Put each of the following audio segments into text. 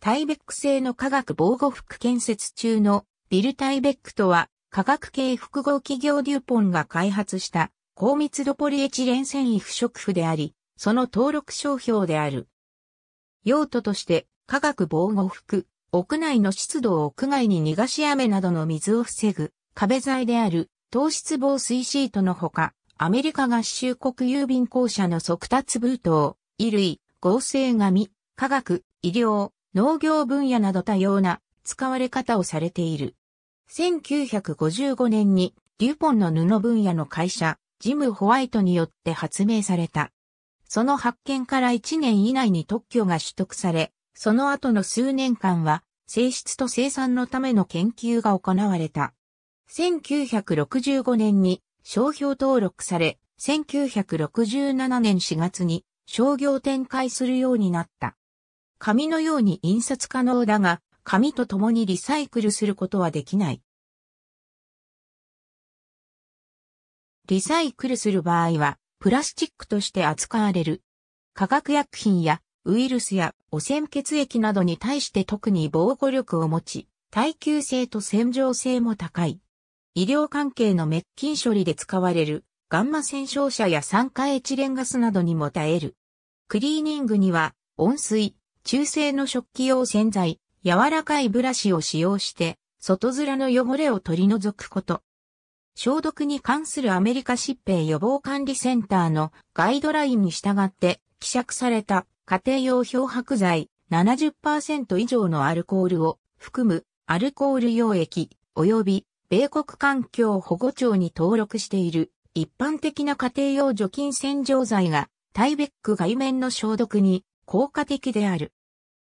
タイベック製の化学防護服建設中のビルタイベックとは、化学系複合企業デュポンが開発した高密度ポリエチレン繊維不織布であり、その登録商標である。用途として化学防護服、屋内の湿度を屋外に逃がし雨などの水を防ぐ壁材である糖質防水シートのほか、アメリカ合衆国郵便公社の速達封筒、衣類、合成紙、化学、医療、農業分野など多様な使われ方をされている。1955年にデュポンの布分野の会社、ジム・ホワイトによって発明された。その発見から1年以内に特許が取得され、その後の数年間は、性質と生産のための研究が行われた。1965年に商標登録され、1967年4月に商業展開するようになった。紙のように印刷可能だが、紙と共にリサイクルすることはできない。リサイクルする場合は、プラスチックとして扱われる。化学薬品やウイルスや汚染血液などに対して特に防護力を持ち、耐久性と洗浄性も高い。医療関係の滅菌処理で使われるガンマ線照射や酸化エチレンガスなどにも耐える。クリーニングには温水、中性の食器用洗剤、柔らかいブラシを使用して、外面の汚れを取り除くこと。消毒に関するアメリカ疾病予防管理センターのガイドラインに従って希釈された家庭用漂白剤70%以上のアルコールを含むアルコール溶液及び米国環境保護庁に登録している一般的な家庭用除菌洗浄剤がタイベック外面の消毒に効果的である。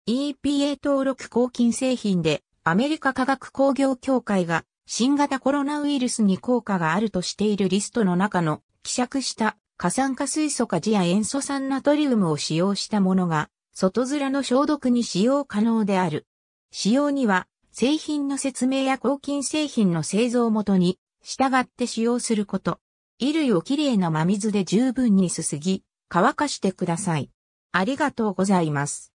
EPA 登録抗菌製品でアメリカ科学工業協会が新型コロナウイルスに効果があるとしているリストの中の希釈した過酸化水素かジや塩素酸ナトリウムを使用したものが外面の消毒に使用可能である。使用には製品の説明や抗菌製品の製造元に従って使用すること。衣類をきれいな真水で十分にすすぎ、乾かしてください。ありがとうございます。